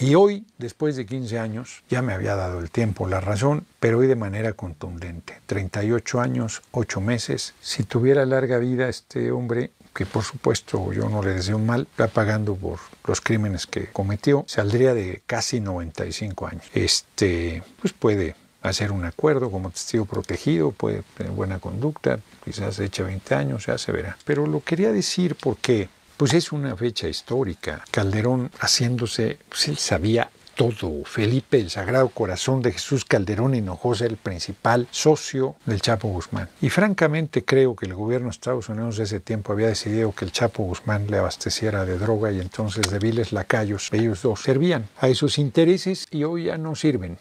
Y hoy, después de 15 años, ya me había dado el tiempo, la razón, pero hoy de manera contundente. 38 años, 8 meses. Si tuviera larga vida este hombre, que por supuesto yo no le deseo mal, va pagando por los crímenes que cometió, saldría de casi 95 años. Este, pues puede hacer un acuerdo como testigo protegido, puede tener buena conducta, quizás echa 20 años, ya se verá. Pero lo quería decir porque pues es una fecha histórica. Calderón haciéndose, pues él sabía todo. Felipe, el Sagrado Corazón de Jesús Calderón Hinojosa, el principal socio del Chapo Guzmán. Y francamente creo que el gobierno de Estados Unidos de ese tiempo había decidido que el Chapo Guzmán le abasteciera de droga y entonces de viles lacayos, ellos dos servían a esos intereses y hoy ya no sirven.